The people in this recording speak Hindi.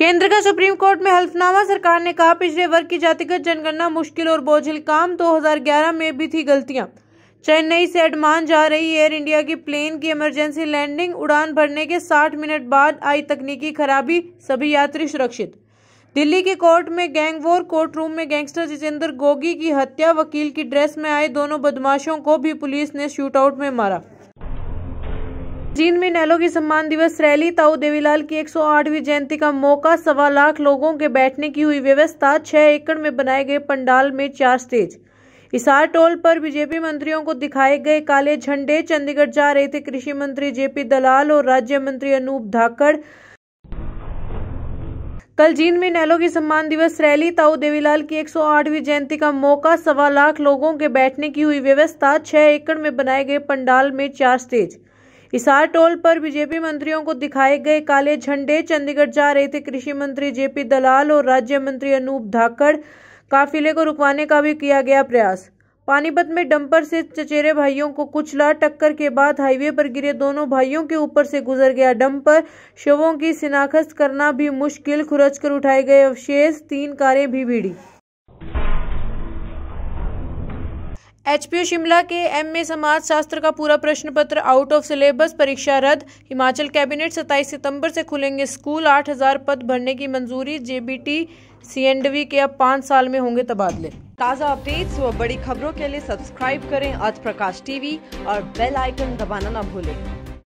केंद्र का सुप्रीम कोर्ट में हल्फनामा सरकार ने कहा पिछड़े वर्ग की जातिगत जनगणना मुश्किल और बोझिल काम 2011 में भी थी गलतियां चेन्नई से अडमान जा रही एयर इंडिया की प्लेन की इमरजेंसी लैंडिंग उड़ान भरने के 60 मिनट बाद आई तकनीकी खराबी सभी यात्री सुरक्षित दिल्ली के कोर्ट में गैंगवोर कोर्ट रूम में गैंगस्टर जितेंद्र गोगी की हत्या वकील की ड्रेस में आए दोनों बदमाशों को भी पुलिस ने शूटआउट में मारा जींद में नेहलो की सम्मान दिवस रैली ताऊ देवीलाल की 108वीं जयंती का मौका सवा लाख लोगों के बैठने की हुई व्यवस्था छह एकड़ में बनाए गए पंडाल में चार स्टेज इसार टोल पर बीजेपी मंत्रियों को दिखाए गए काले झंडे चंडीगढ़ जा रहे थे कृषि मंत्री जेपी दलाल और राज्य मंत्री अनूप धाकड़ कल जींद में नेहलो की सम्मान दिवस रैली ताऊ देवीलाल की 108वीं जयंती का मौका सवा लाख लोगों के बैठने की हुई व्यवस्था छह एकड़ में बनाए गए पंडाल में चार स्टेज इसार टोल पर बीजेपी मंत्रियों को दिखाए गए काले झंडे चंडीगढ़ जा रहे थे कृषि मंत्री जेपी दलाल और राज्य मंत्री अनूप धाकड़ काफिले को रुकवाने का भी किया गया प्रयास पानीपत में डंपर से चचेरे भाइयों को कुचला टक्कर के बाद हाईवे पर गिरे दोनों भाइयों के ऊपर से गुजर गया डंपर शवों की शिनाख्त करना भी मुश्किल खुरच कर उठाए गए अवशेष तीन कारें भी भीड़ी एचपीयू शिमला के एमए समाज शास्त्र का पूरा प्रश्न पत्र आउट ऑफ सिलेबस परीक्षा रद्द हिमाचल कैबिनेट 27 सितंबर से खुलेंगे स्कूल 8000 पद भरने की मंजूरी जेबीटी सीएनडवी के अब पाँच साल में होंगे तबादले ताज़ा अपडेट्स व बड़ी खबरों के लिए सब्सक्राइब करें अर्थ प्रकाश टीवी और बेल आइकन दबाना न भूलें